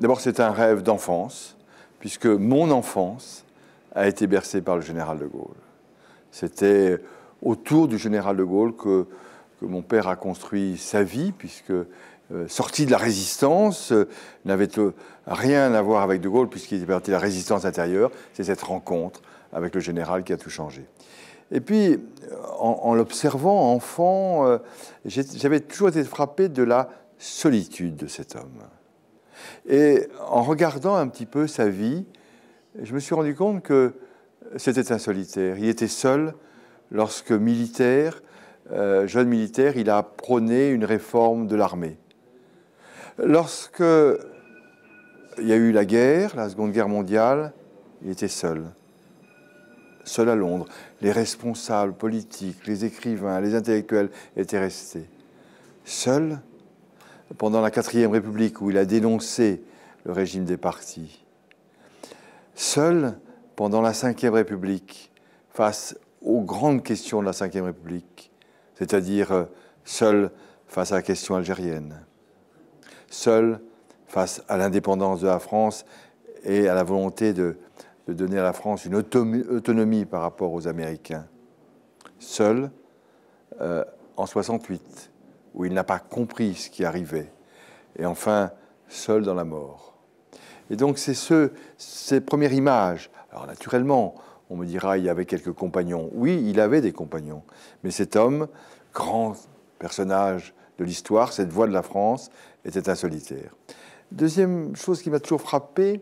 D'abord, c'est un rêve d'enfance, puisque mon enfance a été bercée par le général de Gaulle. C'était autour du général de Gaulle que, mon père a construit sa vie, puisque euh, sorti de la résistance, euh, n'avait euh, rien à voir avec de Gaulle, puisqu'il était parti de la résistance intérieure. C'est cette rencontre avec le général qui a tout changé. Et puis, en, l'observant enfant, j'avais toujours été frappé de la solitude de cet homme. Et en regardant un petit peu sa vie, je me suis rendu compte que c'était un solitaire. Il était seul lorsque militaire, euh, jeune militaire, il a prôné une réforme de l'armée. Lorsque il y a eu la guerre, la Seconde Guerre mondiale, il était seul. Seul à Londres. Les responsables politiques, les écrivains, les intellectuels étaient restés. Seul pendant la quatrième République où il a dénoncé le régime des partis. Seul, pendant la Ve République, face aux grandes questions de la Ve République, c'est-à-dire euh, seul face à la question algérienne, seul face à l'indépendance de la France et à la volonté de, donner à la France une autonomie, par rapport aux Américains, seul euh, en 68 où il n'a pas compris ce qui arrivait, et enfin seul dans la mort. Et donc c'est ce, ces premières images. Alors naturellement, on me dira, il y avait quelques compagnons. Oui, il avait des compagnons, mais cet homme, grand personnage de l'histoire, cette voix de la France, était un solitaire. Deuxième chose qui m'a toujours frappé,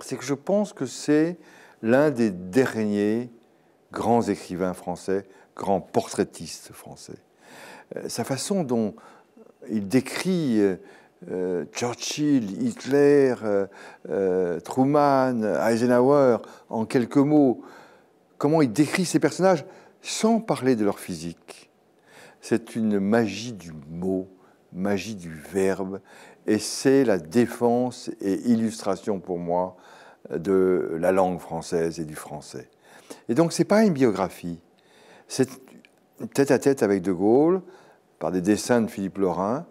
c'est que je pense que c'est l'un des derniers grands écrivains français, grands portraitistes français. Euh, sa façon dont il décrit euh, euh, Churchill, Hitler, Truman, Eisenhower, en quelques mots, comment il décrit ces personnages sans parler de leur physique. C'est une magie du mot, magie du verbe, et c'est la défense et illustration pour moi de la langue française et du français. Et donc, ce n'est pas une biographie, c'est tête à tête avec De Gaulle par des dessins de Philippe Lorrain,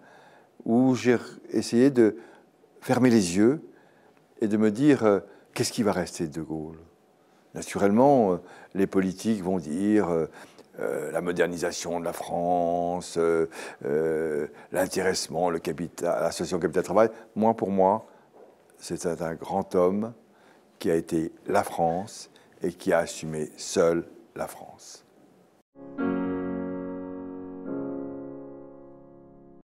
où j'ai essayé de fermer les yeux et de me dire euh, qu'est-ce qui va rester de De Gaulle Naturellement, euh, les politiques vont dire euh, la modernisation de la France, l'intéressement, le capital, l'association capital-travail. Moi, pour moi, c'est un grand homme qui a été la France et qui a assumé seul la France.